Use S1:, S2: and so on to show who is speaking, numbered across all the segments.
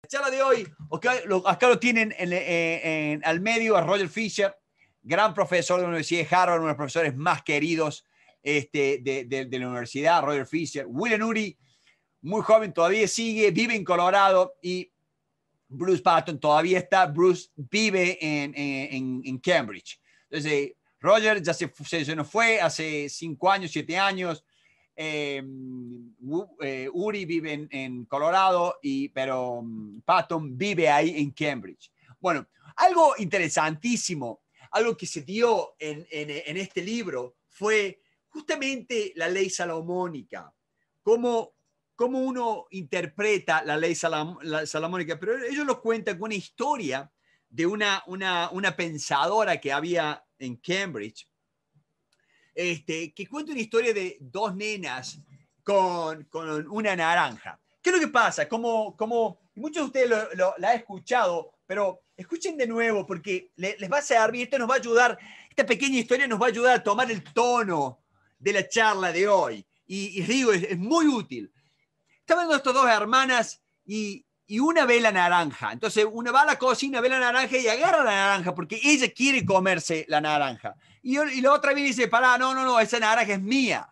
S1: La charla de hoy, acá lo tienen eh, en, al medio a Roger Fisher, gran profesor de la Universidad de Harvard, uno de los profesores más queridos este, de, la universidad, Roger Fisher. William Uri, muy joven, todavía sigue, vive en Colorado y Bruce Patton todavía está, Bruce vive en, Cambridge. Entonces, Roger ya se, se, fue hace cinco años, siete años, Em, eh, Uri vive en, Colorado, y, pero mm, Patton vive ahí en Cambridge. Bueno, algo interesantísimo, algo que se dio en, este libro fue justamente la ley salomónica, cómo, cómo uno interpreta la ley salomónica, pero ellos lo cuentan con una historia de una, una, una pensadora que había en Cambridge, este, que cuenta una historia de dos nenas con, con una naranja. ¿Qué es lo que pasa? Como, como muchos de ustedes lo, la han escuchado, pero escuchen de nuevo porque les va a servir, esto nos va a ayudar, esta pequeña historia nos va a ayudar a tomar el tono de la charla de hoy. Y, digo, es, muy útil. Estaban estas dos hermanas y, y una ve la naranja. Entonces, una va a la cocina, ve la naranja y agarra la naranja porque ella quiere comerse la naranja. Y, la otra viene y dice, pará, no, no, no, esa naranja es mía.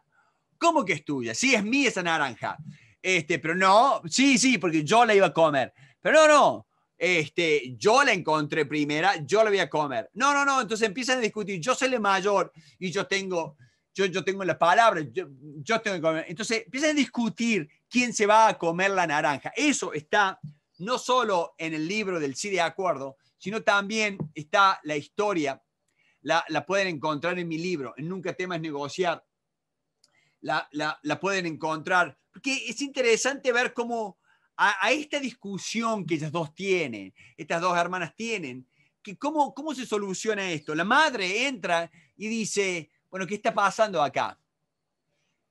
S1: ¿Cómo que es tuya? Sí, es mía esa naranja. Este, pero no, sí, sí, porque yo la iba a comer. Pero no, no, este, yo la encontré primera, yo la voy a comer. No, no, no, entonces empiezan a discutir, yo soy el mayor y yo tengo, yo, yo tengo la palabra, yo, yo, tengo que comer. Entonces empiezan a discutir quién se va a comer la naranja. Eso está no solo en el libro del sí de acuerdo, sino también está la historia la, pueden encontrar en mi libro, en Nunca temas negociar. La, pueden encontrar, porque es interesante ver cómo a, esta discusión que ellas dos tienen, estas dos hermanas tienen, que cómo, cómo se soluciona esto. La madre entra y dice, bueno, ¿qué está pasando acá?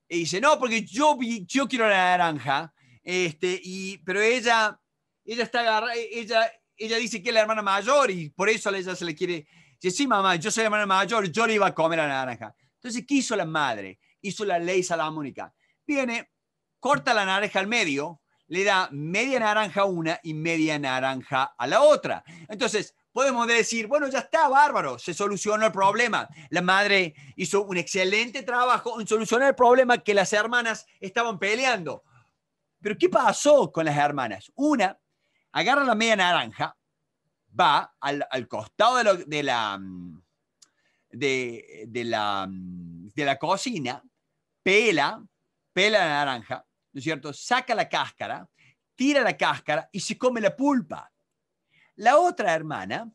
S1: Y dice, no, porque yo, yo quiero la naranja, este, y, pero ella, ella, está ella, ella dice que es la hermana mayor y por eso a ella se le quiere, y sí, mamá, yo soy hermana mayor, yo le iba a comer la naranja. Entonces, ¿qué hizo la madre? Hizo la ley salamónica. Viene, corta la naranja al medio, le da media naranja a una y media naranja a la otra. Entonces, podemos decir, bueno, ya está, bárbaro, se solucionó el problema. La madre hizo un excelente trabajo en solucionar el problema que las hermanas estaban peleando. Pero ¿qué pasó con las hermanas? Una agarra la media naranja, va al, costado de, la, mm, mm, de, la, cocina, pela, pela la naranja, ¿no es cierto? Saca la cáscara, tira la cáscara y se come la pulpa. La otra hermana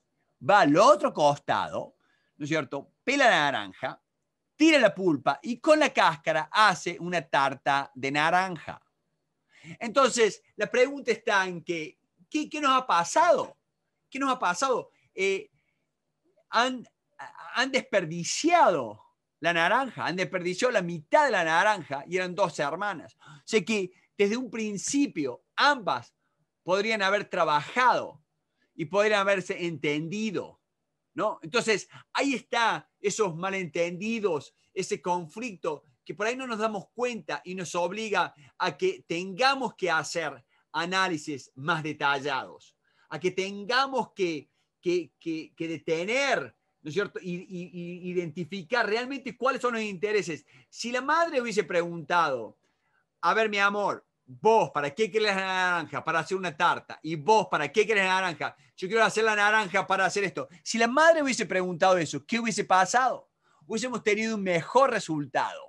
S1: va al otro costado, ¿no es cierto? Pela la naranja, tira la pulpa y con la cáscara hace una tarta de naranja. Entonces, la pregunta está en que, ¿qué, qué nos ha pasado? ¿Qué nos ha pasado? Eh, han, desperdiciado la naranja, han desperdiciado la mitad de la naranja y eran dos hermanas. O que desde un principio ambas podrían haber trabajado y podrían haberse entendido, ¿no? Entonces, ahí está esos malentendidos, ese conflicto que por ahí no nos damos cuenta y nos obliga a que tengamos que hacer análisis más detallados a que tengamos que, que, detener, ¿no es cierto? Y, identificar realmente cuáles son los intereses. Si la madre hubiese preguntado, a ver, mi amor, vos, ¿para qué querés la naranja? Para hacer una tarta. Y vos, ¿para qué querés la naranja? Yo quiero hacer la naranja para hacer esto. Si la madre hubiese preguntado eso, ¿qué hubiese pasado? Hubiésemos tenido un mejor resultado.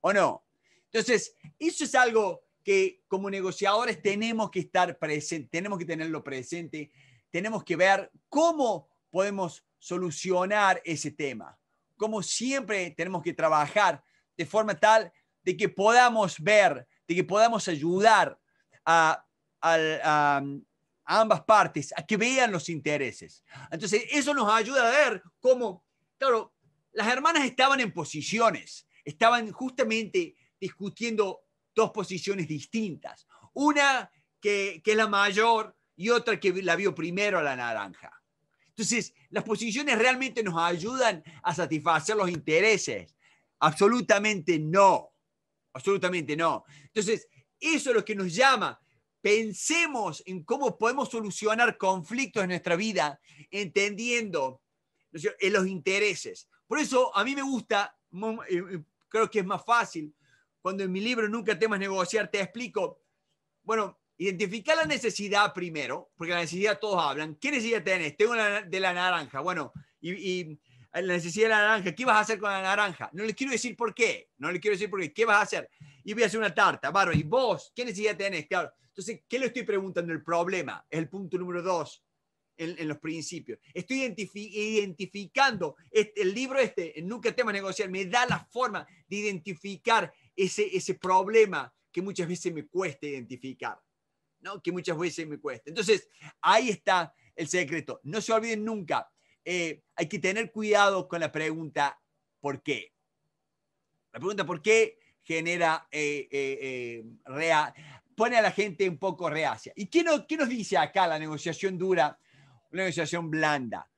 S1: ¿O no? Entonces, eso es algo que como negociadores tenemos que estar presentes, tenemos que tenerlo presente, tenemos que ver cómo podemos solucionar ese tema, cómo siempre tenemos que trabajar de forma tal de que podamos ver, de que podamos ayudar a, ambas partes a que vean los intereses. Entonces, eso nos ayuda a ver cómo, claro, las hermanas estaban en posiciones, estaban justamente discutiendo dos posiciones distintas. Una que, es la mayor y otra que la vio primero a la naranja. Entonces, las posiciones realmente nos ayudan a satisfacer los intereses. Absolutamente no. Absolutamente no. Entonces, eso es lo que nos llama. Pensemos en cómo podemos solucionar conflictos en nuestra vida, entendiendo los intereses. Por eso a mí me gusta, eh, creo que es más fácil cuando en mi libro Nunca temas negociar te explico, bueno, identificar la necesidad primero, porque la necesidad todos hablan. ¿Qué necesidad tenés? Tengo la, de la naranja. Bueno, y, eh, la necesidad de la naranja, ¿qué vas a hacer con la naranja? No les quiero decir por qué, no les quiero decir por qué, ¿qué vas a hacer? Y voy a hacer una tarta, bárbaro. ¿Y vos qué necesidad tenés? Claro. Entonces, ¿qué le estoy preguntando? El problema es el punto número dos. En, los principios. Estoy identificando, este, el libro este, Nunca temas negociar, me da la forma de identificar ese, problema que muchas veces me cuesta identificar, ¿no? que muchas veces me cuesta. Entonces, ahí está el secreto. No se olviden nunca, eh, hay que tener cuidado con la pregunta ¿por qué? La pregunta ¿por qué? genera, eh, eh, pone a la gente un poco reacia. ¿Y qué, no, qué nos dice acá la negociación dura, una negociación blanda?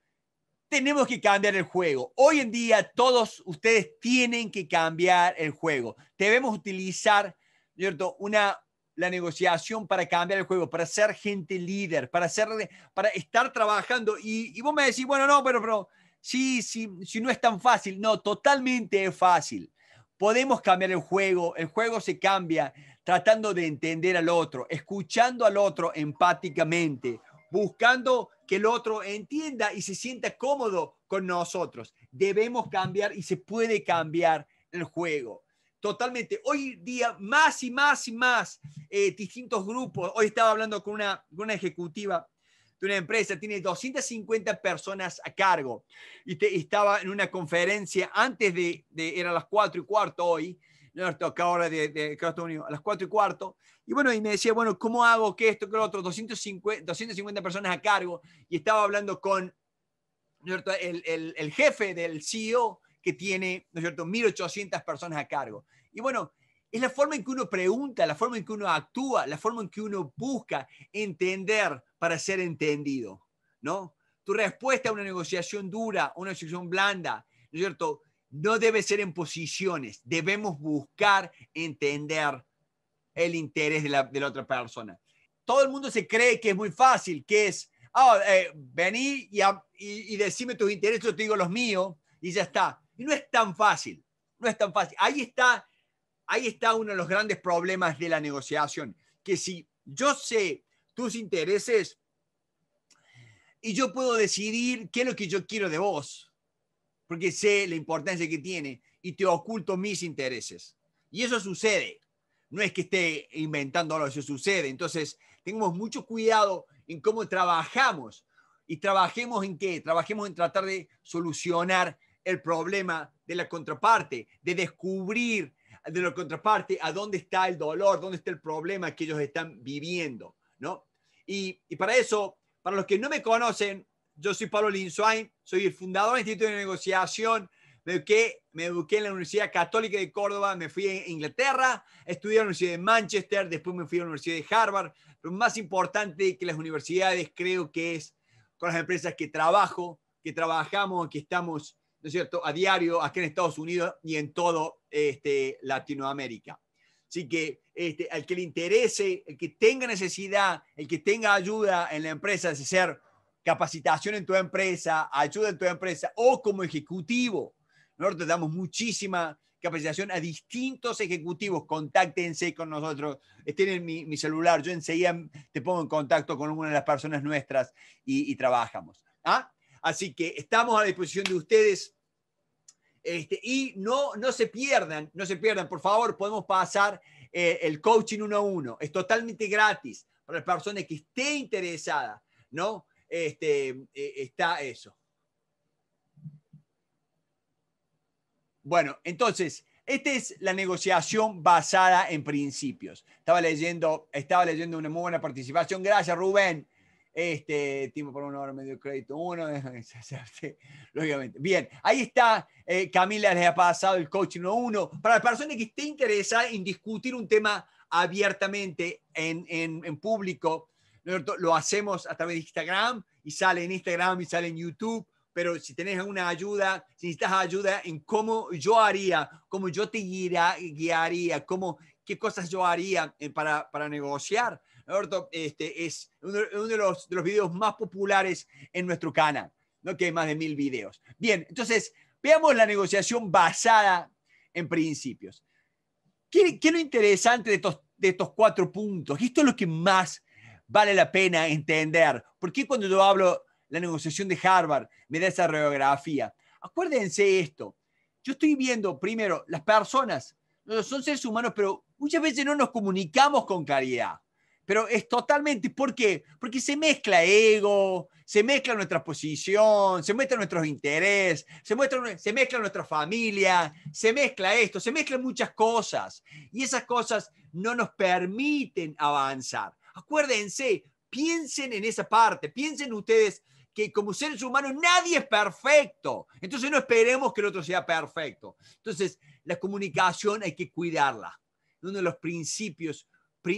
S1: tenemos que cambiar el juego. Hoy en día todos ustedes tienen que cambiar el juego. Debemos utilizar, ¿cierto? Una, la negociación para cambiar el juego, para ser gente líder, para, ser, para estar trabajando. Y, vos me decís, bueno, no, pero, pero sí, sí, sí, no es tan fácil. No, totalmente es fácil. Podemos cambiar el juego, el juego se cambia tratando de entender al otro, escuchando al otro empáticamente, buscando que el otro entienda y se sienta cómodo con nosotros. Debemos cambiar y se puede cambiar el juego. Totalmente. Hoy día más y más y más eh, distintos grupos. Hoy estaba hablando con una, ejecutiva de una empresa, tiene 250 personas a cargo. Y te, estaba en una conferencia antes de, de, eran las 4 y cuarto hoy, señor, ahora de, de, Estados a las cuatro y cuarto. Y bueno, y me decía, bueno, ¿cómo hago que esto, que lo otro? 250, 250 personas a cargo. Y estaba hablando con el, el, el, jefe del CEO que tiene, ¿no es cierto?, 1.800 personas a cargo. Y bueno, es la forma en que uno pregunta, la forma en que uno actúa, la forma en que uno busca entender para ser entendido, ¿no? Tu respuesta a una negociación dura, una negociación blanda, ¿no es cierto?, no debe ser en posiciones, debemos buscar entender el interés de la, otra persona. Todo el mundo se cree que es muy fácil, que es, ah, eh, venir y, decime tus intereses, yo te digo los míos, y ya está. Y no es tan fácil, no es tan fácil. Ahí está, ahí está uno de los grandes problemas de la negociación, que si yo sé tus intereses y yo puedo decidir qué es lo que yo quiero de vos, porque sé la importancia que tiene y te oculto mis intereses. Y eso sucede. No es que esté inventando algo, eso sucede. Entonces, tenemos mucho cuidado en cómo trabajamos y trabajemos en qué? Trabajemos en tratar de solucionar el problema de la contraparte, de descubrir de la contraparte a dónde está el dolor, dónde está el problema que ellos están viviendo, ¿no? y para eso, para los que no me conocen, yo soy Pablo Linzoain, soy el fundador del Instituto de Negociación, me eduqué, me eduqué en la Universidad Católica de Córdoba, me fui a Inglaterra, estudié en la Universidad de Manchester, después me fui a la Universidad de Harvard, Lo más importante que las universidades creo que es con las empresas que trabajo, que trabajamos, que estamos, ¿no es cierto?, a diario aquí en Estados Unidos y en todo este, Latinoamérica. Así que este, al que le interese, el que tenga necesidad, el que tenga ayuda en la empresa de ser capacitación en tu empresa, ayuda en tu empresa o como ejecutivo. Nosotros damos muchísima capacitación a distintos ejecutivos. Contáctense con nosotros. Estén eh, en mi, mi celular. Yo enseguida te pongo en contacto con una de las personas nuestras y, trabajamos. ¿Ah? Así que estamos a disposición de ustedes. Este, y no, no se pierdan, no se pierdan, por favor, podemos pasar eh, el coaching uno a uno. Es totalmente gratis para las personas que esté interesada, ¿no? este, eh, está eso. Bueno, entonces, esta es la negociación basada en principios. Estaba leyendo, estaba leyendo una muy buena participación. Gracias, Rubén. Este, por un hora medio crédito, uno, lógicamente. Bien, ahí está, eh, Camila les ha pasado el coaching uno Para la persona que esté interesada en discutir un tema abiertamente en, en público, lo hacemos a través de Instagram y sale en Instagram y sale en YouTube, pero si tenés alguna ayuda, si necesitas ayuda en cómo yo haría, cómo yo te guiaría, cómo, qué cosas yo haría eh, para, para negociar, este es uno, de, los, los, videos más populares en nuestro canal, ¿no? que hay más de mil videos. Bien, entonces veamos la negociación basada en principios. ¿Qué, qué es lo interesante de estos, de estos cuatro puntos? Esto es lo que más vale la pena entender. ¿Por qué cuando yo hablo la negociación de Harvard me da esa radiografía? Acuérdense esto. Yo estoy viendo primero las personas, son seres humanos, pero muchas veces no nos comunicamos con claridad. Pero es totalmente, ¿por qué? Porque se mezcla ego, se mezcla nuestra posición, se muestra nuestro interés, se, muestra, se mezcla nuestra familia, se mezcla esto, se mezclan muchas cosas. Y esas cosas no nos permiten avanzar. Acuérdense, piensen en esa parte, piensen ustedes que como seres humanos nadie es perfecto. Entonces no esperemos que el otro sea perfecto. Entonces, la comunicación hay que cuidarla. Uno de los principios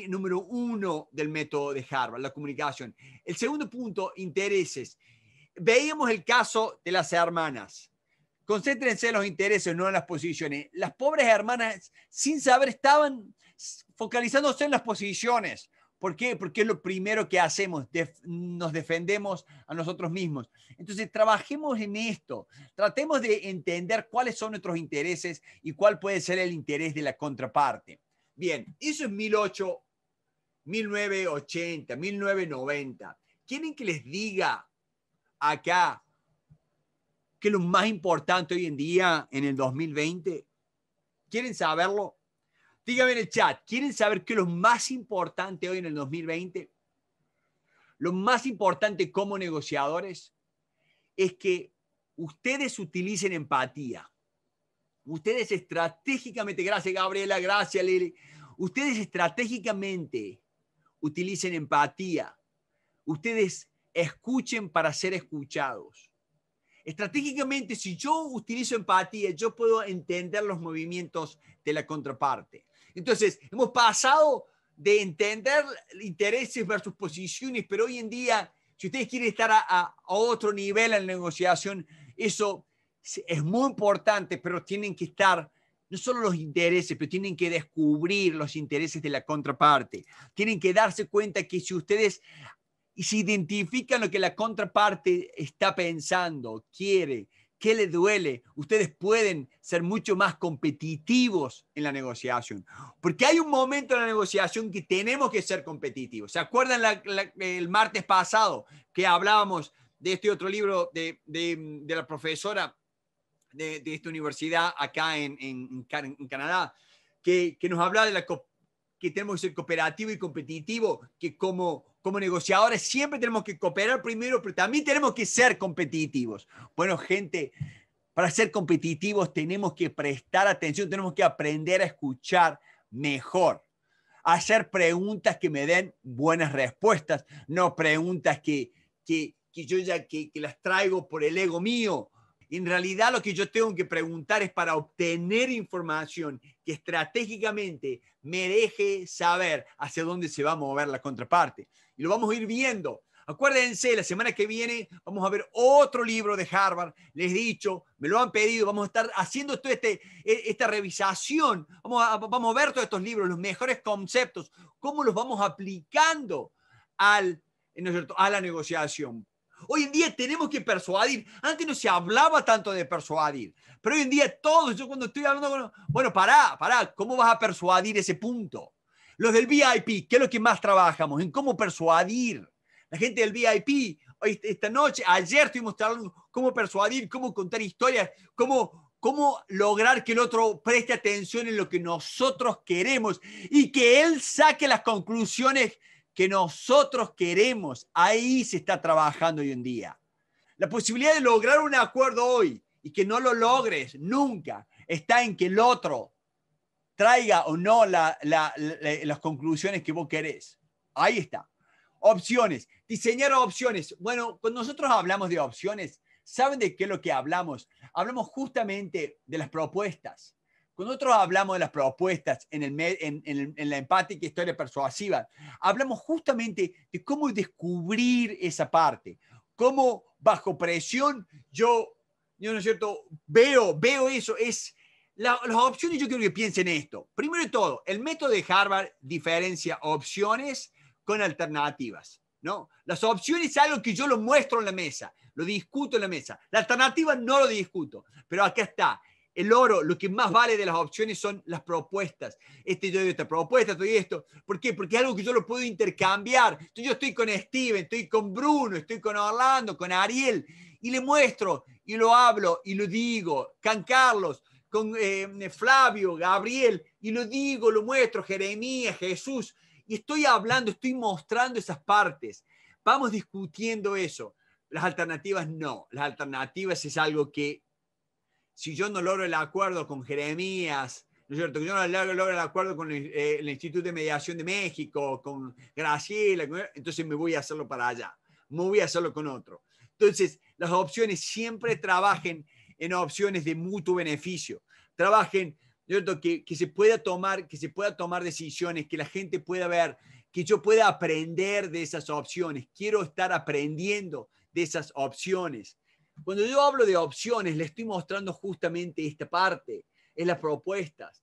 S1: número uno del método de Harvard, la comunicación. El segundo punto, intereses. Veíamos el caso de las hermanas. Concéntrense en los intereses, no en las posiciones. Las pobres hermanas, sin saber, estaban focalizándose en las posiciones. ¿Por qué? Porque es lo primero que hacemos, nos defendemos a nosotros mismos. Entonces, trabajemos en esto, tratemos de entender cuáles son nuestros intereses y cuál puede ser el interés de la contraparte. Bien, eso es 18, 1980, 1990. ¿Quieren que les diga acá que lo más importante hoy en día, en el 2020? ¿Quieren saberlo? Dígame en el chat, ¿quieren saber qué es lo más importante hoy en el 2020? Lo más importante como negociadores es que ustedes utilicen empatía. Ustedes estratégicamente, gracias Gabriela, gracias Lili, ustedes estratégicamente utilicen empatía. Ustedes escuchen para ser escuchados. Estratégicamente, si yo utilizo empatía, yo puedo entender los movimientos de la contraparte. Entonces, hemos pasado de entender intereses versus posiciones, pero hoy en día, si ustedes quieren estar a, otro nivel en la negociación, eso es muy importante, pero tienen que estar no solo los intereses, pero tienen que descubrir los intereses de la contraparte. Tienen que darse cuenta que si ustedes se identifican lo que la contraparte está pensando, quiere, ¿Qué le duele? Ustedes pueden ser mucho más competitivos en la negociación. Porque hay un momento en la negociación que tenemos que ser competitivos. ¿Se acuerdan el martes pasado que hablábamos de este otro libro de, la profesora de, esta universidad acá en, en, Canadá, que, que, nos habla de la, que tenemos que ser cooperativo y competitivo, que como, como negociadores siempre tenemos que cooperar primero, pero también tenemos que ser competitivos. Bueno, gente, para ser competitivos tenemos que prestar atención, tenemos que aprender a escuchar mejor, hacer preguntas que me den buenas respuestas, no preguntas que, que, yo ya que, que las traigo por el ego mío, en realidad lo que yo tengo que preguntar es para obtener información que estratégicamente me deje saber hacia dónde se va a mover la contraparte. Y lo vamos a ir viendo. Acuérdense, la semana que viene vamos a ver otro libro de Harvard. Les he dicho, me lo han pedido, vamos a estar haciendo esto, e, esta revisación. Vamos a, vamos a ver todos estos libros, los mejores conceptos, cómo los vamos aplicando al, ¿no a la negociación. Hoy en día tenemos que persuadir. Antes no se hablaba tanto de persuadir, pero hoy en día todos, yo cuando estoy hablando, bueno, bueno, pará, pará, ¿cómo vas a persuadir ese punto? Los del VIP, ¿qué es lo que más trabajamos? En cómo persuadir. La gente del VIP, hoy, esta noche, ayer estuvimos mostrando cómo persuadir, cómo contar historias, cómo, cómo lograr que el otro preste atención en lo que nosotros queremos y que él saque las conclusiones que nosotros queremos. Ahí se está trabajando hoy en día. La posibilidad de lograr un acuerdo hoy y que no lo logres nunca está en que el otro traiga o no las conclusiones que vos querés. Ahí está. Opciones. Diseñar opciones. Bueno, cuando nosotros hablamos de opciones, ¿saben de qué es lo que hablamos? Hablamos justamente de las propuestas. Cuando nosotros hablamos de las propuestas en, el, en, en, la empática historia persuasiva, hablamos justamente de cómo descubrir esa parte, cómo bajo presión yo, yo ¿no es cierto? Veo, veo eso, es la, las opciones, yo quiero que piensen esto. Primero de todo, el método de Harvard diferencia opciones con alternativas, ¿no? Las opciones es algo que yo lo muestro en la mesa, lo discuto en la mesa. La alternativa no lo discuto, pero acá está el oro, lo que más vale de las opciones son las propuestas. Este yo doy esta propuesta, estoy esto. ¿Por qué? Porque es algo que yo lo puedo intercambiar. Entonces yo estoy con Steven, estoy con Bruno, estoy con Orlando, con Ariel, y le muestro, y lo hablo, y lo digo. Can Carlos, con eh, Flavio, Gabriel, y lo digo, lo muestro, Jeremías, Jesús. Y estoy hablando, estoy mostrando esas partes. Vamos discutiendo eso. Las alternativas no. Las alternativas es algo que si yo no logro el acuerdo con Jeremías, ¿no es cierto? Que yo no logro, el acuerdo con eh, el, Instituto de Mediación de México, con Graciela, entonces me voy a hacerlo para allá, me voy a hacerlo con otro. Entonces, las opciones siempre trabajen en opciones de mutuo beneficio, trabajen, ¿no es cierto? Que, que se pueda tomar, que se pueda tomar decisiones, que la gente pueda ver, que yo pueda aprender de esas opciones, quiero estar aprendiendo de esas opciones. Cuando yo hablo de opciones, le estoy mostrando justamente esta parte, es las propuestas.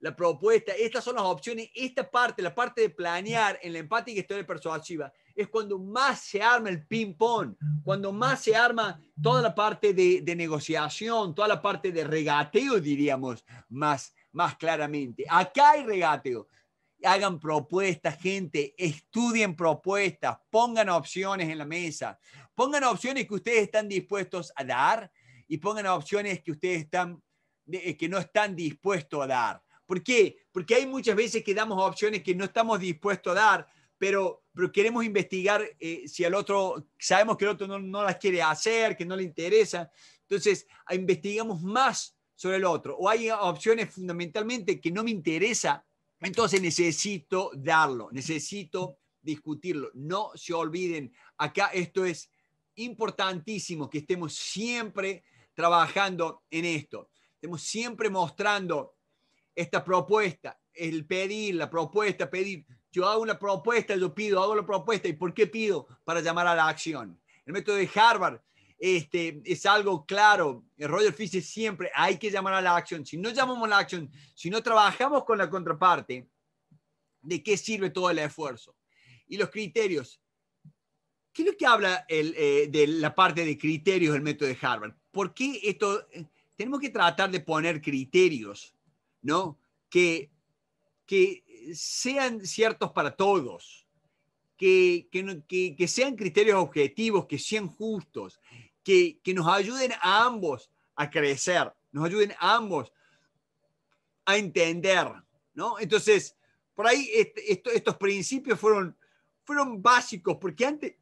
S1: La propuesta, estas son las opciones, esta parte, la parte de planear en la empática historia persuasiva, es cuando más se arma el ping-pong, cuando más se arma toda la parte de, de, negociación, toda la parte de regateo, diríamos más, más claramente. Acá hay regateo. Hagan propuestas, gente, estudien propuestas, pongan opciones en la mesa, Pongan opciones que ustedes están dispuestos a dar y pongan opciones que ustedes están, eh, que no están dispuestos a dar. ¿Por qué? Porque hay muchas veces que damos opciones que no estamos dispuestos a dar, pero, pero queremos investigar eh, si al otro, sabemos que el otro no, no las quiere hacer, que no le interesa. Entonces, investigamos más sobre el otro. O hay opciones fundamentalmente que no me interesa, entonces necesito darlo, necesito discutirlo. No se olviden, acá esto es importantísimo que estemos siempre trabajando en esto. Estemos siempre mostrando esta propuesta, el pedir, la propuesta, pedir. Yo hago una propuesta, yo pido, hago la propuesta. ¿Y por qué pido? Para llamar a la acción. El método de Harvard este, es algo claro. el Roger Fisher siempre hay que llamar a la acción. Si no llamamos a la acción, si no trabajamos con la contraparte, ¿de qué sirve todo el esfuerzo? Y los criterios, ¿Qué es lo que habla eh, de la parte de criterios del método de Harvard? ¿Por qué esto? Eh, tenemos que tratar de poner criterios, ¿no? Que, sean ciertos para todos, que, sean criterios objetivos, que sean justos, que, nos ayuden a ambos a crecer, nos ayuden a ambos a entender, ¿no? Entonces, por ahí este, estos principios fueron, fueron básicos, porque antes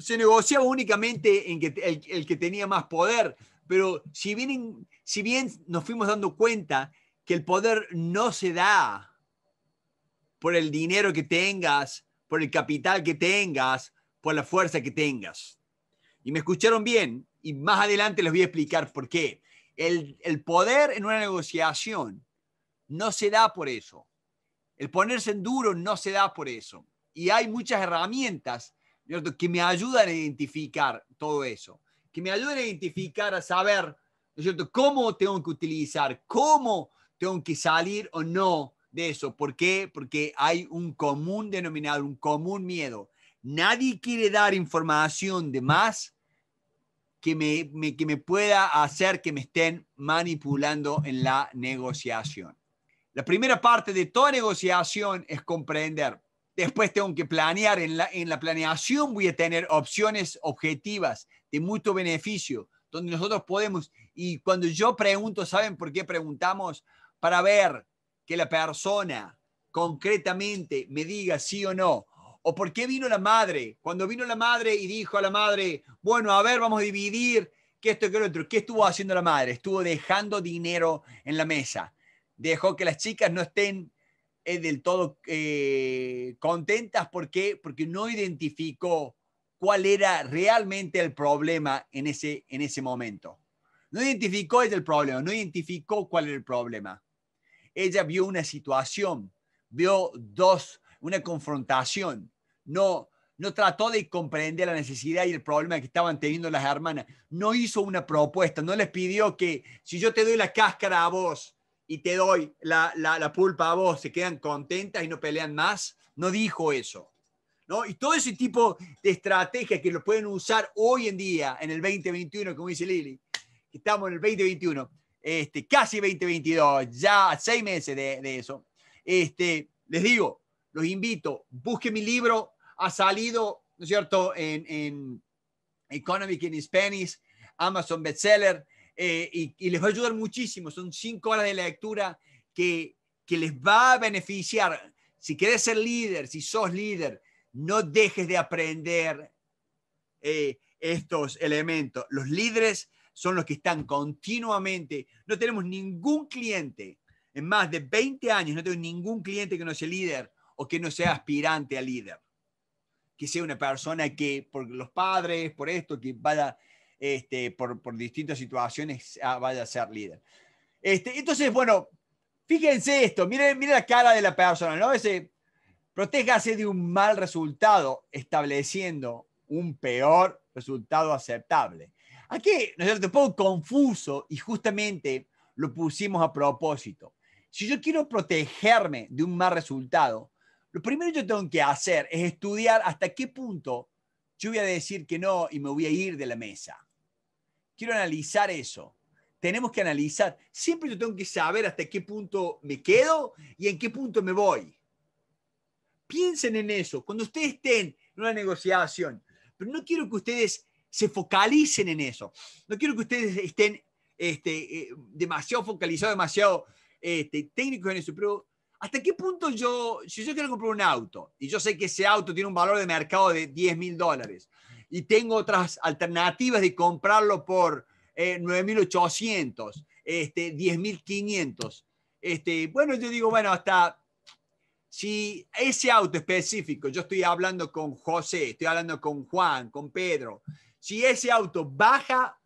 S1: se negociaba únicamente en que el, que tenía más poder, pero si bien, si bien nos fuimos dando cuenta que el poder no se da por el dinero que tengas, por el capital que tengas, por la fuerza que tengas. Y me escucharon bien, y más adelante les voy a explicar por qué. El, el poder en una negociación no se da por eso. El ponerse en duro no se da por eso. Y hay muchas herramientas que me ayudan a identificar todo eso, que me ayudan a identificar, a saber ¿cierto? cómo tengo que utilizar, cómo tengo que salir o no de eso. ¿Por qué? Porque hay un común denominador, un común miedo. Nadie quiere dar información de más que que me pueda hacer que me estén manipulando en la negociación. La primera parte de toda negociación es comprender Después tengo que planear, en la, en planeación voy a tener opciones objetivas de mucho beneficio, donde nosotros podemos, y cuando yo pregunto, ¿saben por qué preguntamos? Para ver que la persona concretamente me diga sí o no. ¿O por qué vino la madre? Cuando vino la madre y dijo a la madre, bueno, a ver, vamos a dividir, que esto, que lo otro. ¿Qué estuvo haciendo la madre? Estuvo dejando dinero en la mesa. Dejó que las chicas no estén eh, del todo eh, contentas. ¿Por qué? Porque no identificó cuál era realmente el problema en ese, en ese momento. No identificó el problema, no identificó cuál era el problema. Ella vio una situación, vio dos, una confrontación. No, no trató de comprender la necesidad y el problema que estaban teniendo las hermanas. No hizo una propuesta, no les pidió que si yo te doy la cáscara a vos, y te doy la, pulpa a vos, se quedan contentas y no pelean más. No dijo eso. ¿no? Y todo ese tipo de estrategias que lo pueden usar hoy en día, en el 2021, como dice Lili, estamos en el 2021, este, casi 2022, ya seis meses de, eso. Este, les digo, los invito, busquen mi libro, ha salido, ¿no es cierto?, en, en Economic in Spanish, Amazon bestseller. Eh, y, les va a ayudar muchísimo. Son cinco horas de lectura que, que les va a beneficiar. Si quieres ser líder, si sos líder, no dejes de aprender eh, estos elementos. Los líderes son los que están continuamente. No tenemos ningún cliente en más de 20 años, no tengo ningún cliente que no sea líder o que no sea aspirante a líder. Que sea una persona que, por los padres, por esto, que vaya este, por, distintas situaciones ah, vaya a ser líder. Este, entonces, bueno, fíjense esto, miren, miren la cara de la persona, ¿no? Ese, protéjase de un mal resultado estableciendo un peor resultado aceptable. Aquí, ¿no es cierto? Un poco confuso y justamente lo pusimos a propósito. Si yo quiero protegerme de un mal resultado, lo primero que yo tengo que hacer es estudiar hasta qué punto yo voy a decir que no y me voy a ir de la mesa quiero analizar eso. Tenemos que analizar. Siempre yo tengo que saber hasta qué punto me quedo y en qué punto me voy. Piensen en eso. Cuando ustedes estén en una negociación, pero no quiero que ustedes se focalicen en eso. No quiero que ustedes estén este, eh, demasiado focalizados, demasiado este, técnicos en eso, pero ¿hasta qué punto yo, si yo quiero comprar un auto y yo sé que ese auto tiene un valor de mercado de 10 mil dólares y tengo otras alternativas de comprarlo por eh, 9.800, este, 10.500. Este, bueno, yo digo, bueno, hasta si ese auto específico, yo estoy hablando con José, estoy hablando con Juan, con Pedro, si ese auto baja,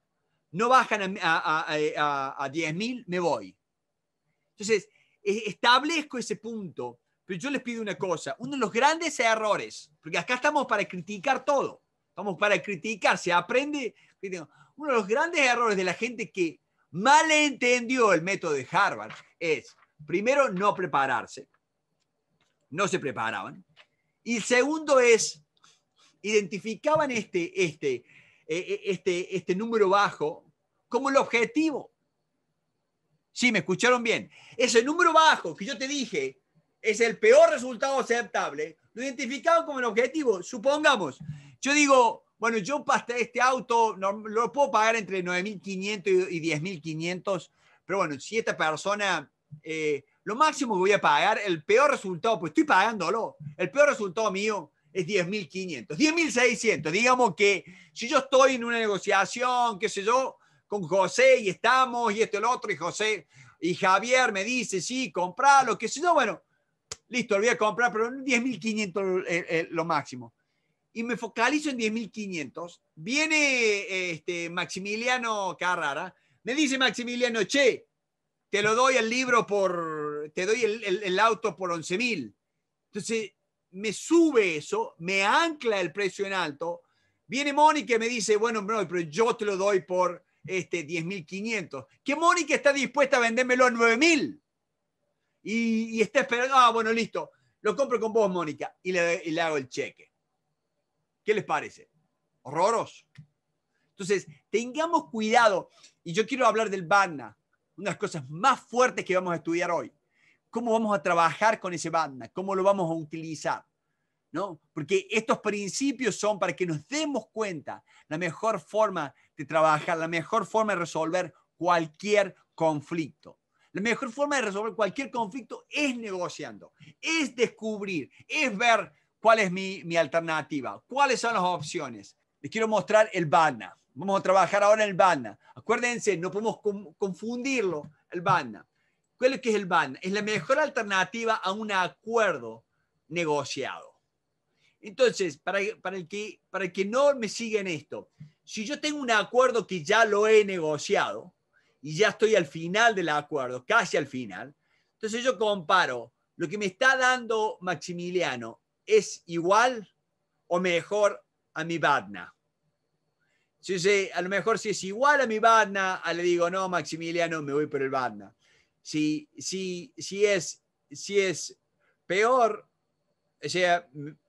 S1: no bajan a, a 10.000, me voy. Entonces, e, establezco ese punto, pero yo les pido una cosa, uno de los grandes errores, porque acá estamos para criticar todo, Vamos para criticar, se aprende. Uno de los grandes errores de la gente que malentendió el método de Harvard es, primero, no prepararse. No se preparaban. Y segundo es, identificaban este, este, e, e, este, este número bajo como el objetivo. Sí, me escucharon bien. Ese número bajo que yo te dije es el peor resultado aceptable, lo identificaban como el objetivo. Supongamos, yo digo, bueno, yo para este auto no, lo puedo pagar entre 9.500 y 10.500, pero bueno, si esta persona, eh, lo máximo que voy a pagar, el peor resultado, pues estoy pagándolo, el peor resultado mío es 10.500, 10.600. Digamos que si yo estoy en una negociación, qué sé yo, con José y estamos y esto el otro, y José y Javier me dice, sí, compralo, qué sé yo, bueno, listo, lo voy a comprar, pero 10.500 eh, eh, lo máximo y me focalizo en 10.500. Viene este, Maximiliano Carrara, me dice Maximiliano, che, te lo doy el libro por, te doy el, el, auto por 11.000. Entonces, me sube eso, me ancla el precio en alto. Viene Mónica y me dice, bueno, pero yo te lo doy por este, 10.500. Que Mónica está dispuesta a vendérmelo a 9.000. Y, y está esperando, ah, bueno, listo, lo compro con vos, Mónica, y le hago el cheque. ¿Qué les parece? Horroroso. Entonces, tengamos cuidado. Y yo quiero hablar del Banna, una de las cosas más fuertes que vamos a estudiar hoy. ¿Cómo vamos a trabajar con ese Banna? ¿Cómo lo vamos a utilizar? ¿No? Porque estos principios son para que nos demos cuenta la mejor forma de trabajar, la mejor forma de resolver cualquier conflicto. La mejor forma de resolver cualquier conflicto es negociando, es descubrir, es ver ¿Cuál es mi, mi alternativa? ¿Cuáles son las opciones? Les quiero mostrar el BANA. Vamos a trabajar ahora en el BANA. Acuérdense, no podemos confundirlo, el BANA. ¿Cuál es que es el BANA? Es la mejor alternativa a un acuerdo negociado. Entonces, para, para, el que, para el que no me siguen esto, si yo tengo un acuerdo que ya lo he negociado y ya estoy al final del acuerdo, casi al final, entonces yo comparo lo que me está dando Maximiliano es igual o mejor a mi Badna. Si es, a lo mejor si es igual a mi Badna, ah, le digo, no, Maximiliano, me voy por el Badna. Si, es, si es peor, sea,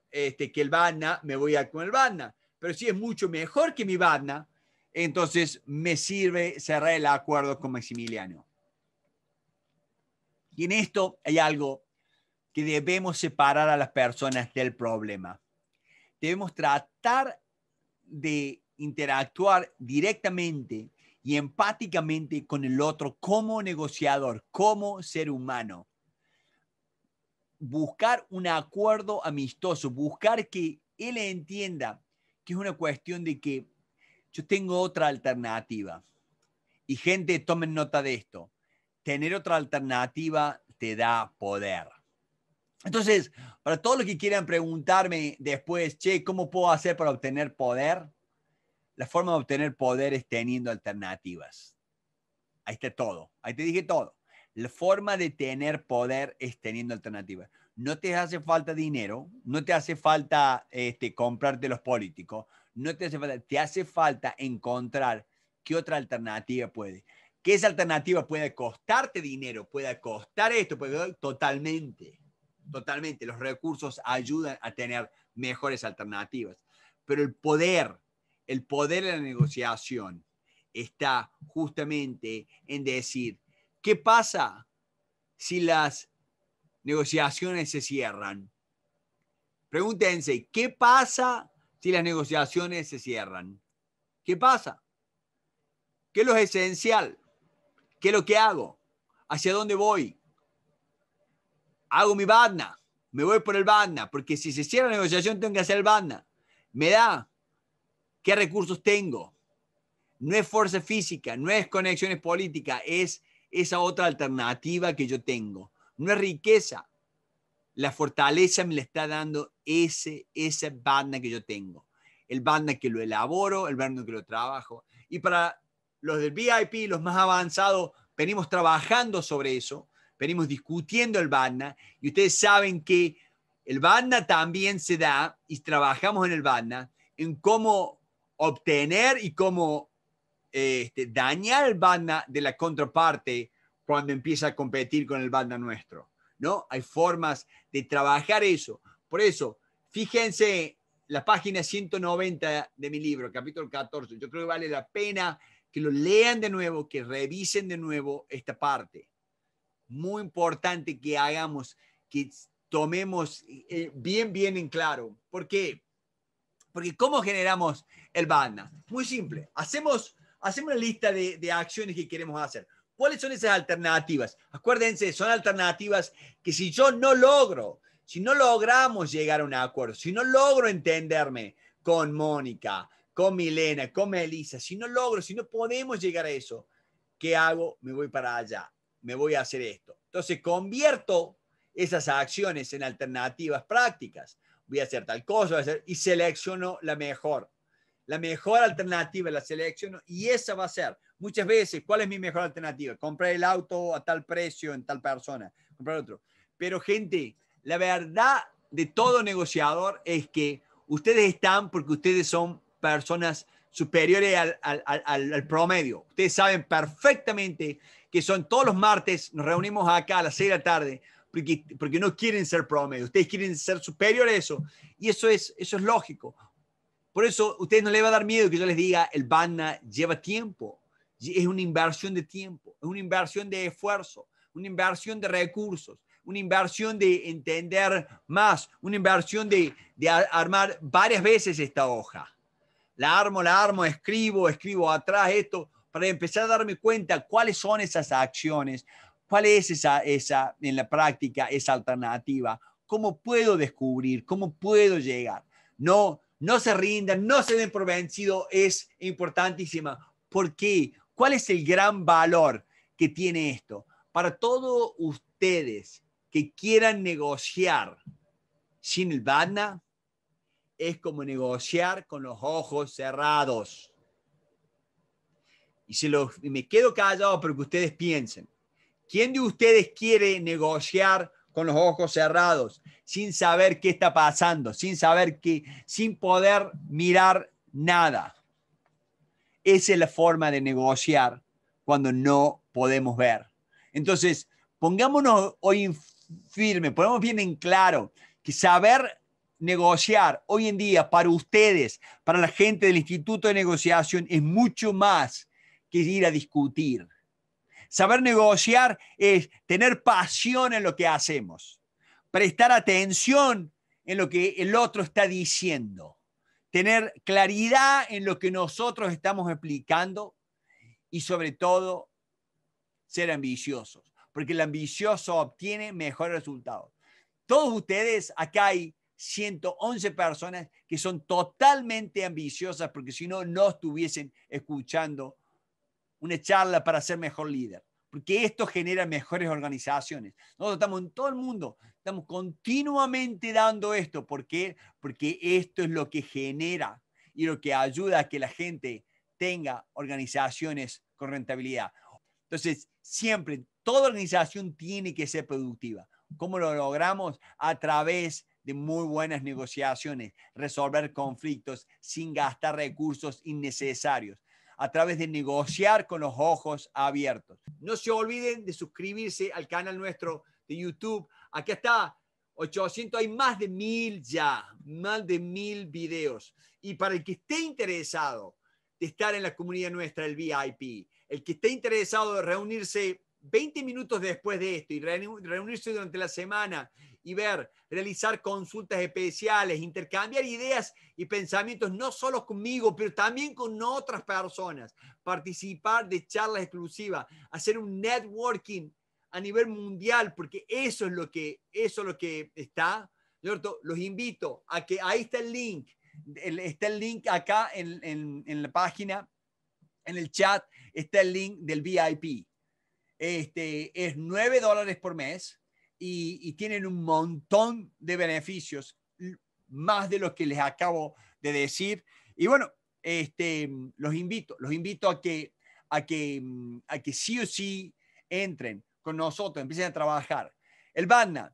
S1: este, que el Badna, me voy a con el Badna. Pero si es mucho mejor que mi Badna, entonces me sirve cerrar el acuerdo con Maximiliano. Y en esto hay algo que debemos separar a las personas del problema. Debemos tratar de interactuar directamente y empáticamente con el otro como negociador, como ser humano. Buscar un acuerdo amistoso, buscar que él entienda que es una cuestión de que yo tengo otra alternativa. Y gente, tomen nota de esto. Tener otra alternativa te da poder. Entonces, para todos los que quieran preguntarme después, che, ¿cómo puedo hacer para obtener poder? La forma de obtener poder es teniendo alternativas. Ahí está todo. Ahí te dije todo. La forma de tener poder es teniendo alternativas. No te hace falta dinero, no te hace falta este, comprarte los políticos, no te hace falta, te hace falta encontrar qué otra alternativa puede. Qué esa alternativa puede costarte dinero, puede costar esto, puede totalmente totalmente, los recursos ayudan a tener mejores alternativas, pero el poder, el poder de la negociación está justamente en decir, ¿qué pasa si las negociaciones se cierran? Pregúntense, ¿qué pasa si las negociaciones se cierran? ¿Qué pasa? ¿Qué es lo esencial? ¿Qué es lo que hago? ¿Hacia dónde voy? hago mi badna, me voy por el badna, porque si se cierra la negociación tengo que hacer el badna. Me da qué recursos tengo. No es fuerza física, no es conexiones políticas, es esa otra alternativa que yo tengo. No es riqueza. La fortaleza me la está dando ese, ese badna que yo tengo. El badna que lo elaboro, el badna que lo trabajo. Y para los del VIP, los más avanzados, venimos trabajando sobre eso venimos discutiendo el Badna y ustedes saben que el Badna también se da y trabajamos en el Badna en cómo obtener y cómo este, dañar el Badna de la contraparte cuando empieza a competir con el Badna nuestro. ¿no? Hay formas de trabajar eso. Por eso, fíjense la página 190 de mi libro, capítulo 14. Yo creo que vale la pena que lo lean de nuevo, que revisen de nuevo esta parte muy importante que hagamos, que tomemos eh, bien, bien en claro. ¿Por qué? Porque ¿cómo generamos el BANA? Muy simple. Hacemos, hacemos una lista de, de acciones que queremos hacer. ¿Cuáles son esas alternativas? Acuérdense, son alternativas que si yo no logro, si no logramos llegar a un acuerdo, si no logro entenderme con Mónica, con Milena, con Melissa, si no logro, si no podemos llegar a eso, ¿qué hago? Me voy para allá me voy a hacer esto. Entonces convierto esas acciones en alternativas prácticas. Voy a hacer tal cosa, hacer, y selecciono la mejor. La mejor alternativa la selecciono y esa va a ser. Muchas veces, ¿cuál es mi mejor alternativa? Comprar el auto a tal precio, en tal persona, comprar otro. Pero gente, la verdad de todo negociador es que ustedes están porque ustedes son personas superiores al, al promedio. Ustedes saben perfectamente que son todos los martes, nos reunimos acá a las 6 de la tarde, porque, porque no quieren ser promedio, ustedes quieren ser superior a eso, y eso es, eso es lógico. Por eso, a ustedes no les va a dar miedo que yo les diga, el BANA lleva tiempo, es una inversión de tiempo, es una inversión de esfuerzo, una inversión de recursos, una inversión de entender más, una inversión de, de armar varias veces esta hoja. La armo, la armo, escribo, escribo atrás esto, para empezar a darme cuenta cuáles son esas acciones, cuál es esa, esa en la práctica, esa alternativa, cómo puedo descubrir, cómo puedo llegar. No, no se rindan, no se den por vencido, es importantísima. ¿Por qué? ¿Cuál es el gran valor que tiene esto? Para todos ustedes que quieran negociar sin el BADNA, es como negociar con los ojos cerrados y, se me quedo callado para que ustedes piensen. ¿Quién de ustedes quiere negociar con los ojos cerrados, sin saber qué está pasando, sin saber qué, sin poder mirar nada? Esa es la forma de negociar cuando no podemos ver. Entonces, pongámonos hoy en firme, ponemos bien en claro que saber negociar hoy en día para ustedes, para la gente del Instituto de Negociación, es mucho más que ir a discutir. Saber negociar es tener pasión en lo que hacemos, prestar atención en lo que el otro está diciendo, tener claridad en lo que nosotros estamos explicando y sobre todo ser ambiciosos, porque el ambicioso obtiene mejores resultados. Todos ustedes, acá hay 111 personas que son totalmente ambiciosas, porque si no, no estuviesen escuchando una charla para ser mejor líder, porque esto genera mejores organizaciones. Nosotros estamos en todo el mundo, estamos continuamente dando esto, ¿por qué? Porque esto es lo que genera y lo que ayuda a que la gente tenga organizaciones con rentabilidad. Entonces, siempre, toda organización tiene que ser productiva. ¿Cómo lo logramos? A través de muy buenas negociaciones, resolver conflictos sin gastar recursos innecesarios a través de negociar con los ojos abiertos. No se olviden de suscribirse al canal nuestro de YouTube. Aquí está 800, hay más de mil ya, más de mil videos. Y para el que esté interesado de estar en la comunidad nuestra, el VIP, el que esté interesado de reunirse 20 minutos después de esto y reunirse durante la semana y ver, realizar consultas especiales, intercambiar ideas y pensamientos, no solo conmigo, pero también con otras personas, participar de charlas exclusivas, hacer un networking a nivel mundial, porque eso es lo que, eso lo que está. ¿cierto? Los invito a que ahí está el link, está el link acá en, en la página, en el chat, está el link del VIP este, es 9 dólares por mes y, tienen un montón de beneficios, más de lo que les acabo de decir. Y bueno, este, los invito, los invito a que, a que, mm, a que sí o sí entren con nosotros, empiecen a trabajar. El banner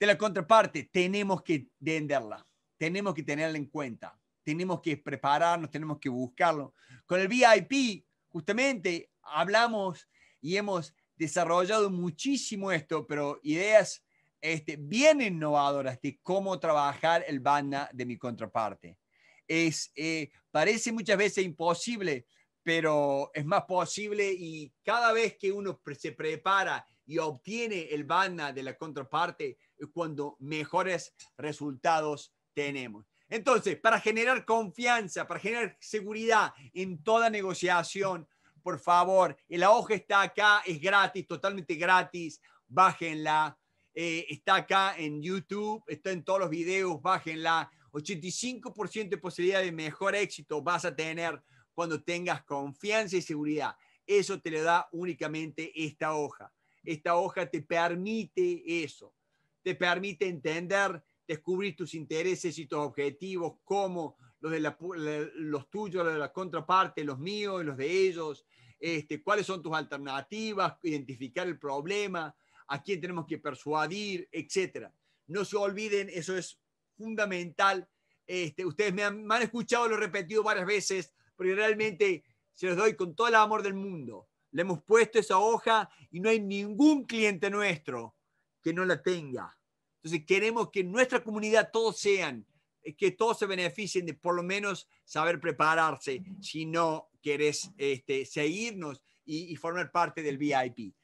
S1: de la contraparte, tenemos que venderla, tenemos que tenerla en cuenta, tenemos que prepararnos, tenemos que buscarlo. Con el VIP, justamente, hablamos y hemos desarrollado muchísimo esto, pero ideas este, bien innovadoras de cómo trabajar el banda de mi contraparte. Es, eh, parece muchas veces imposible, pero es más posible y cada vez que uno se prepara y obtiene el banda de la contraparte, es cuando mejores resultados tenemos. Entonces, para generar confianza, para generar seguridad en toda negociación, por favor. la hoja está acá, es gratis, totalmente gratis. Bájenla. Eh, está acá en YouTube, está en todos los videos, bájenla. 85% de posibilidad de mejor éxito vas a tener cuando tengas confianza y seguridad. Eso te lo da únicamente esta hoja. Esta hoja te permite eso. Te permite entender, descubrir tus intereses y tus objetivos, cómo los, tuyos, los de la contraparte, los míos, los de ellos, este, cuáles son tus alternativas, identificar el problema, a quién tenemos que persuadir, etc No se olviden, eso es fundamental. Este, ustedes me han, escuchado, lo repetido varias veces, porque realmente se los doy con todo el amor del mundo. Le hemos puesto esa hoja y no hay ningún cliente nuestro que no la tenga. Entonces queremos que en nuestra comunidad todos sean eh, que todos se beneficien de por lo menos saber prepararse si no querés este, seguirnos y, formar parte del VIP.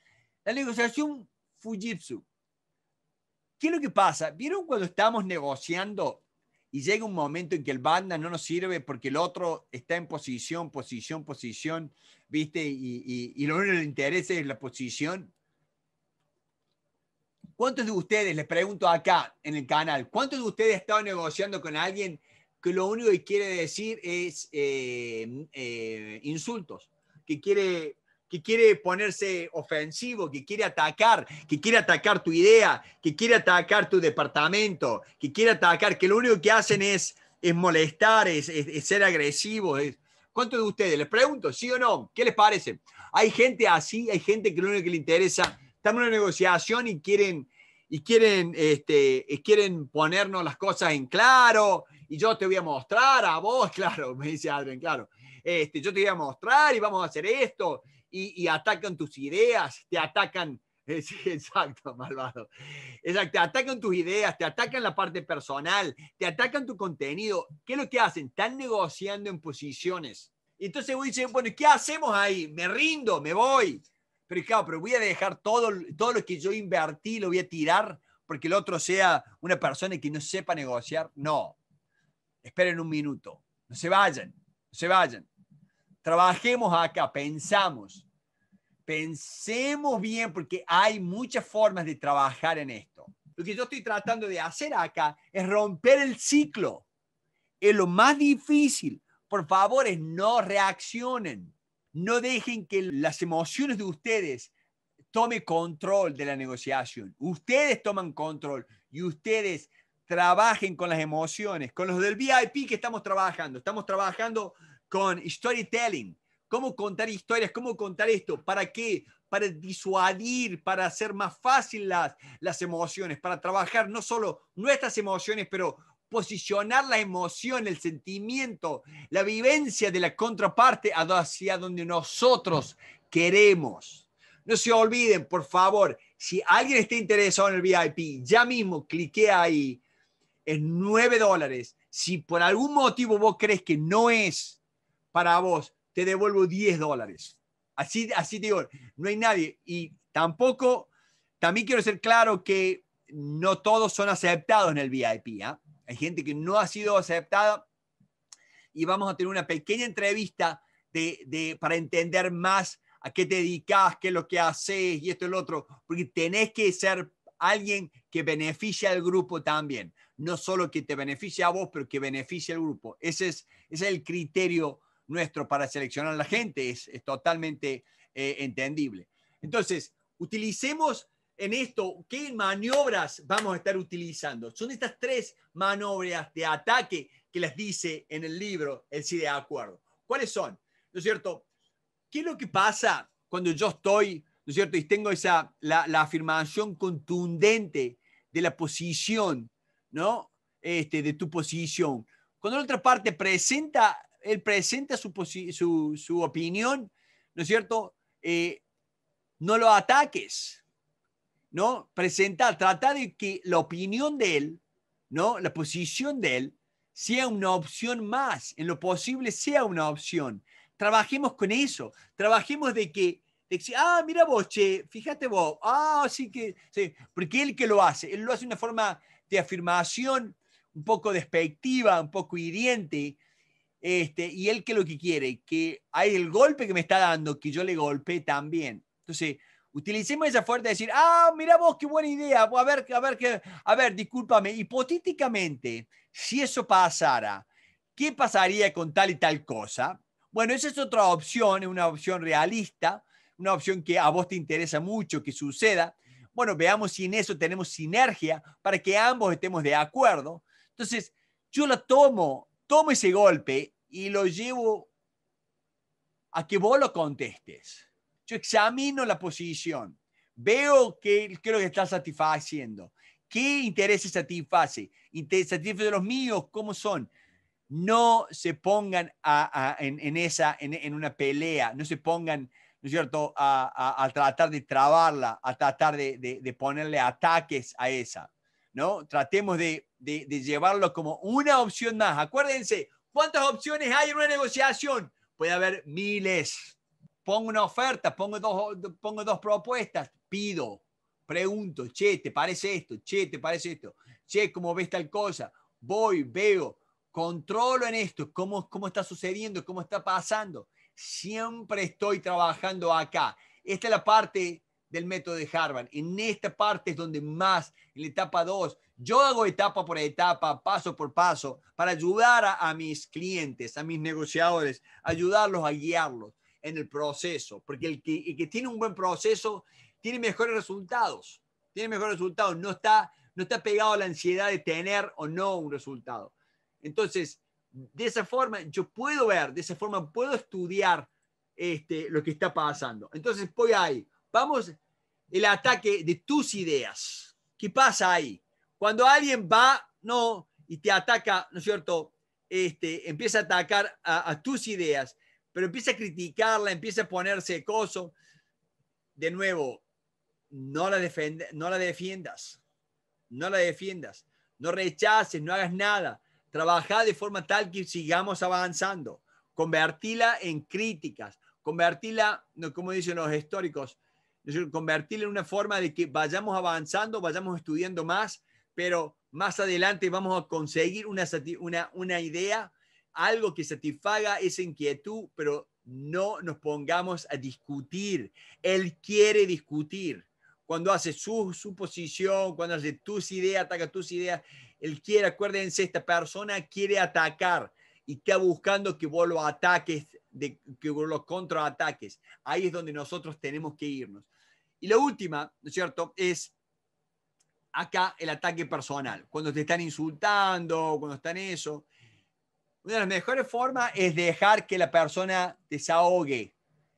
S1: La negociación Fujitsu. ¿Qué es lo que pasa? ¿Vieron cuando estamos negociando y llega un momento en que el banda no nos sirve porque el otro está en posición, posición, posición, ¿viste? Y, y lo único que le interesa es la posición. ¿Cuántos de ustedes, les pregunto acá en el canal, cuántos de ustedes han estado negociando con alguien que lo único que quiere decir es eh, eh, insultos, que quiere, que quiere ponerse ofensivo, que quiere atacar, que quiere atacar tu idea, que quiere atacar tu departamento, que quiere atacar, que lo único que hacen es, es molestar, es, ser agresivo. ¿Cuántos de ustedes? Les pregunto, sí o no, ¿qué les parece? Hay gente así, hay gente que lo único que le interesa estamos en una negociación y quieren, y quieren, este, quieren ponernos las cosas en claro, y yo te voy a mostrar a vos, claro, me dice Adrián, claro, este, yo te voy a mostrar y vamos a hacer esto, y, atacan tus ideas, te atacan, exacto, malvado, exacto, te atacan tus ideas, te atacan la parte personal, te atacan tu contenido, ¿qué es lo que hacen? Están negociando en posiciones. Entonces uno dice, bueno, ¿qué hacemos ahí? Me rindo, me voy pero voy a dejar todo, todo lo que yo invertí, lo voy a tirar porque el otro sea una persona que no sepa negociar. No, esperen un minuto, no se vayan, no se vayan. Trabajemos acá, pensamos, pensemos bien porque hay muchas formas de trabajar en esto. Lo que yo estoy tratando de hacer acá es romper el ciclo. Es lo más difícil. Por favor, no reaccionen. No dejen que las emociones de ustedes tomen control de la negociación. Ustedes toman control y ustedes trabajen con las emociones, con los del VIP que estamos trabajando. Estamos trabajando con storytelling, cómo contar historias, cómo contar esto, para qué, para disuadir, para hacer más fácil las, las emociones, para trabajar no solo nuestras emociones, pero posicionar la emoción, el sentimiento, la vivencia de la contraparte hacia donde nosotros queremos. No se olviden, por favor, si alguien está interesado en el VIP, ya mismo clique ahí, en 9 dólares. Si por algún motivo vos crees que no es para vos, te devuelvo 10 dólares. Así, así digo, no hay nadie. Y tampoco, también quiero ser claro que no todos son aceptados en el VIP. ¿eh? ¿ah? hay gente que no ha sido aceptada y vamos a tener una pequeña entrevista de, para entender más a qué te dedicas, qué es lo que haces y esto y lo otro, porque tenés que ser alguien que beneficie al grupo también, no solo que te beneficie a vos, pero que beneficie al grupo. Ese es, es el criterio nuestro para seleccionar a la gente, es, totalmente eh, entendible. Entonces, utilicemos en esto, ¿qué maniobras vamos a estar utilizando? Son estas tres maniobras de ataque que les dice en el libro el sí de acuerdo. ¿Cuáles son? ¿No es cierto? ¿Qué es lo que pasa cuando yo estoy, ¿no es cierto? Y tengo esa, la, afirmación contundente de la posición, ¿no? Este, de tu posición. Cuando la otra parte presenta, él presenta su, opinión, ¿no es cierto? Eh, no lo ataques, ¿no? Presentar, tratar de que la opinión de él, ¿no? La posición de él sea una opción más, en lo posible sea una opción. Trabajemos con eso, trabajemos de que, de que ah, mira vos, che, fíjate vos, ah, así que, sí. porque él que lo hace, él lo hace de una forma de afirmación un poco despectiva, un poco hiriente, este, y él que lo que quiere, que hay el golpe que me está dando, que yo le golpeé también. Entonces, utilicemos esa fuerza de decir, ah, mira vos, qué buena idea, a ver, a ver, que, a ver, discúlpame, hipotéticamente, si eso pasara, ¿qué pasaría con tal y tal cosa? Bueno, esa es otra opción, una opción realista, una opción que a vos te interesa mucho que suceda. Bueno, veamos si en eso tenemos sinergia para que ambos estemos de acuerdo. Entonces, yo la tomo, tomo ese golpe y lo llevo a que vos lo contestes. Yo examino la posición, veo que creo que está satisfaciendo, qué intereses satisface, satisface los míos, cómo son. No se pongan en, esa, en, una pelea, no se pongan, ¿no es cierto?, a, tratar de trabarla, a tratar de, ponerle ataques a esa, ¿no? Tratemos de, de llevarlo como una opción más. Acuérdense, ¿cuántas opciones hay en una negociación? Puede haber miles pongo una oferta, pongo dos, pongo dos propuestas, pido, pregunto, che, ¿te parece esto? Che, ¿te parece esto? Che, ¿cómo ves tal cosa? Voy, veo, controlo en esto, cómo, cómo está sucediendo, cómo está pasando. Siempre estoy trabajando acá. Esta es la parte del método de Harvard. En esta parte es donde más, en la etapa 2, yo hago etapa por etapa, paso por paso, para ayudar a, a mis clientes, a mis negociadores, ayudarlos a guiarlos en el proceso, porque el que, tiene un buen proceso tiene mejores resultados, tiene mejores resultados, no está, no está pegado a la ansiedad de tener o no un resultado. Entonces, de esa forma yo puedo ver, de esa forma puedo estudiar este, lo que está pasando. Entonces voy ahí, vamos el ataque de tus ideas. ¿Qué pasa ahí? Cuando alguien va, no, y te ataca, ¿no es cierto? Este, empieza a atacar a, a tus ideas pero empieza a criticarla, empieza a ponerse coso. De nuevo, no la, defende, no la defiendas, no la defiendas, no rechaces, no hagas nada. Trabaja de forma tal que sigamos avanzando. Convertila en críticas, convertila, como dicen los históricos, convertirla en una forma de que vayamos avanzando, vayamos estudiando más, pero más adelante vamos a conseguir una, una, una idea algo que satisfaga esa inquietud, pero no nos pongamos a discutir. Él quiere discutir. Cuando hace su, posición, cuando hace tus ideas, ataca tus ideas, él quiere, acuérdense, esta persona quiere atacar y está buscando que vos lo ataques, de, que vos lo contraataques. Ahí es donde nosotros tenemos que irnos. Y la última, ¿no es cierto?, es acá el ataque personal. Cuando te están insultando, cuando están eso, una de las mejores formas es dejar que la persona desahogue,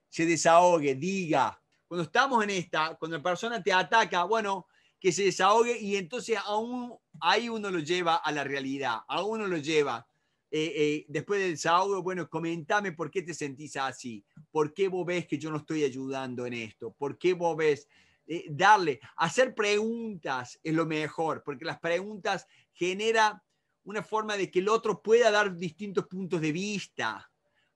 S1: se desahogue, diga. Cuando estamos en esta, cuando la persona te ataca, bueno, que se desahogue y entonces aún ahí uno lo lleva a la realidad, a uno lo lleva. Eh, eh, después del desahogo, bueno, comentame por qué te sentís así, por qué vos ves que yo no estoy ayudando en esto, por qué vos ves, eh, darle, hacer preguntas es lo mejor, porque las preguntas generan, una forma de que el otro pueda dar distintos puntos de vista,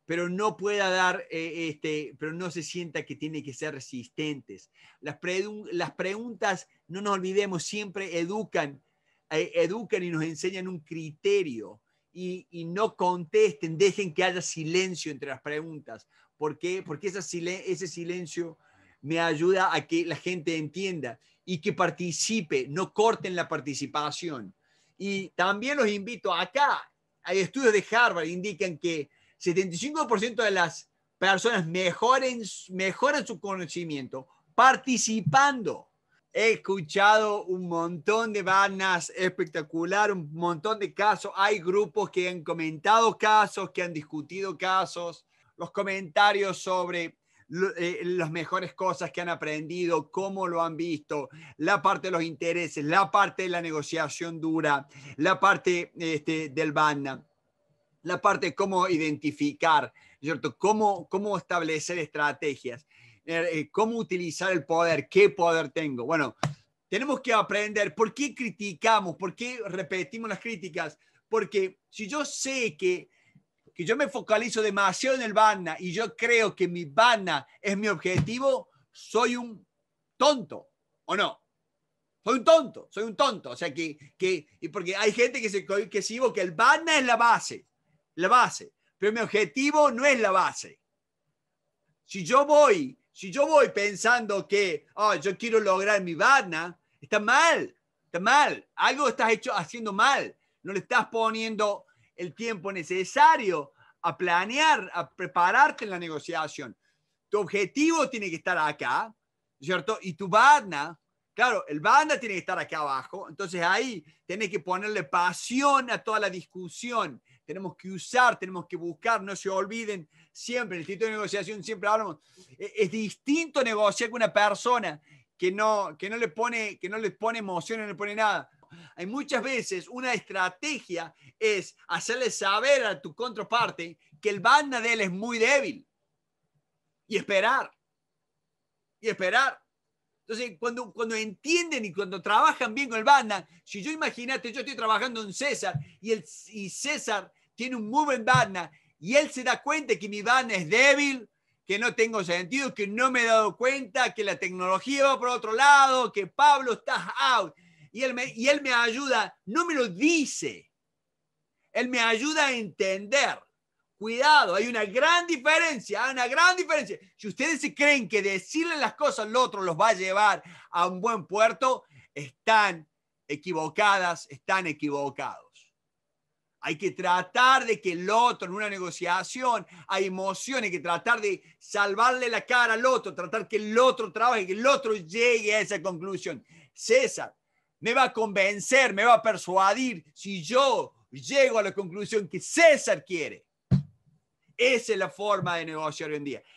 S1: pero no pueda dar, eh, este, pero no se sienta que tiene que ser resistentes. Las, preguntas, no nos olvidemos, siempre educan, eh, educan y nos enseñan un criterio. Y, no contesten, dejen que haya silencio entre las preguntas. ¿Por Porque ese silencio me ayuda a que la gente entienda y que participe, no corten la participación. Y también los invito acá, hay estudios de Harvard que indican que 75% de las personas mejoren, mejoran su conocimiento participando. He escuchado un montón de vanas espectacular, un montón de casos. Hay grupos que han comentado casos, que han discutido casos. Los comentarios sobre eh, las mejores cosas que han aprendido, cómo lo han visto, la parte de los intereses, la parte de la negociación dura, la parte este, del BANDA, la parte de cómo identificar, ¿cierto? Cómo, cómo establecer estrategias, er, eh, cómo utilizar el poder, qué poder tengo. Bueno, tenemos que aprender por qué criticamos, por qué repetimos las críticas, porque si yo sé que que yo me focalizo demasiado en el Banna y yo creo que mi Vanna es mi objetivo, soy un tonto, ¿o no? Soy un tonto, soy un tonto. O sea, que, que y porque hay gente que se que que el Banna es la base, la base, pero mi objetivo no es la base. Si yo voy, si yo voy pensando que, oh, yo quiero lograr mi Banna, está mal, está mal. Algo estás hecho haciendo mal. No le estás poniendo el tiempo necesario a planear, a prepararte en la negociación. Tu objetivo tiene que estar acá, ¿cierto? Y tu banda, claro, el banda tiene que estar acá abajo. Entonces ahí tienes que ponerle pasión a toda la discusión. Tenemos que usar, tenemos que buscar, no se olviden siempre, en el título de negociación siempre hablamos, e, es, distinto negociar con una persona que no, que no, le, pone, que no le pone emoción, no le pone nada hay muchas veces una estrategia es hacerle saber a tu contraparte que el banda de él es muy débil y esperar. Y esperar. Entonces, cuando, cuando entienden y cuando trabajan bien con el banda, si yo imagínate, yo estoy trabajando en César y, el, y César tiene un muy buen banda y él se da cuenta que mi banda es débil, que no tengo sentido, que no me he dado cuenta, que la tecnología va por otro lado, que Pablo está out y él, me, y él me ayuda, no me lo dice, él me ayuda a entender. Cuidado, hay una gran diferencia, hay una gran diferencia. Si ustedes se creen que decirle las cosas al otro los va a llevar a un buen puerto, están equivocadas, están equivocados. Hay que tratar de que el otro en una negociación, hay emociones, hay que tratar de salvarle la cara al otro, tratar que el otro trabaje, que el otro llegue a esa conclusión. César, me va a convencer, me va a persuadir si yo llego a la conclusión que César quiere. Esa es la forma de negociar hoy en día.